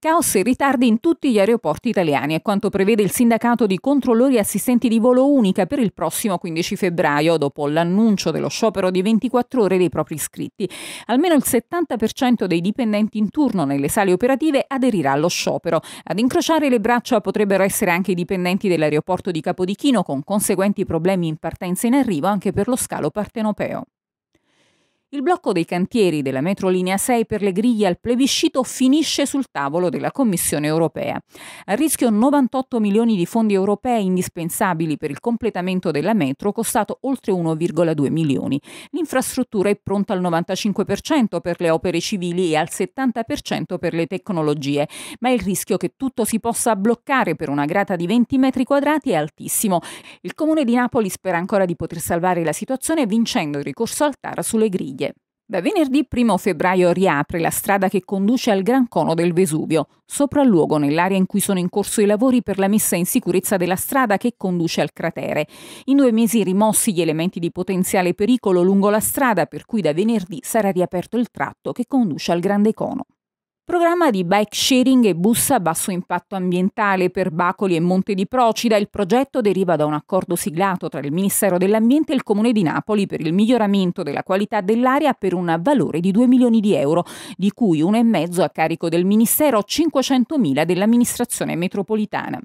Caos e ritardi in tutti gli aeroporti italiani è quanto prevede il sindacato di controllori e assistenti di volo unica per il prossimo 15 febbraio, dopo l'annuncio dello sciopero di 24 ore dei propri iscritti. Almeno il 70% dei dipendenti in turno nelle sale operative aderirà allo sciopero. Ad incrociare le braccia potrebbero essere anche i dipendenti dell'aeroporto di Capodichino, con conseguenti problemi in partenza e in arrivo anche per lo scalo partenopeo. Il blocco dei cantieri della metrolinea 6 per le griglie al plebiscito finisce sul tavolo della Commissione europea. A rischio 98 milioni di fondi europei indispensabili per il completamento della metro, costato oltre 1,2 milioni. L'infrastruttura è pronta al 95% per le opere civili e al 70% per le tecnologie, ma il rischio che tutto si possa bloccare per una grata di 20 metri quadrati è altissimo. Il Comune di Napoli spera ancora di poter salvare la situazione vincendo il ricorso al TAR sulle griglie. Da venerdì 1 febbraio riapre la strada che conduce al Gran Cono del Vesuvio, sopralluogo nell'area in cui sono in corso i lavori per la messa in sicurezza della strada che conduce al cratere. In due mesi rimossi gli elementi di potenziale pericolo lungo la strada, per cui da venerdì sarà riaperto il tratto che conduce al Grande Cono. Programma di bike sharing e bus a basso impatto ambientale per Bacoli e Monte di Procida. Il progetto deriva da un accordo siglato tra il Ministero dell'Ambiente e il Comune di Napoli per il miglioramento della qualità dell'aria per un valore di 2 milioni di euro, di cui 1,5 a carico del Ministero, 500 mila dell'amministrazione metropolitana.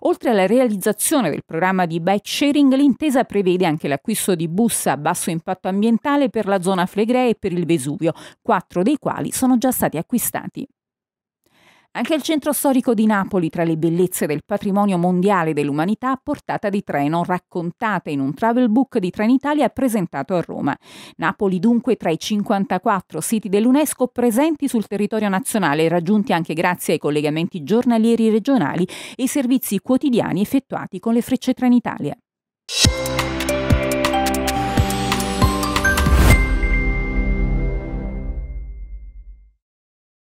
Oltre alla realizzazione del programma di bike sharing, l'intesa prevede anche l'acquisto di bus a basso impatto ambientale per la zona Flegrei e per il Vesuvio, quattro dei quali sono già stati acquistati. Anche il centro storico di Napoli, tra le bellezze del patrimonio mondiale dell'umanità, a portata di treno, raccontate in un travel book di Trenitalia presentato a Roma. Napoli dunque tra i 54 siti dell'UNESCO presenti sul territorio nazionale, raggiunti anche grazie ai collegamenti giornalieri regionali e ai servizi quotidiani effettuati con le frecce Trenitalia.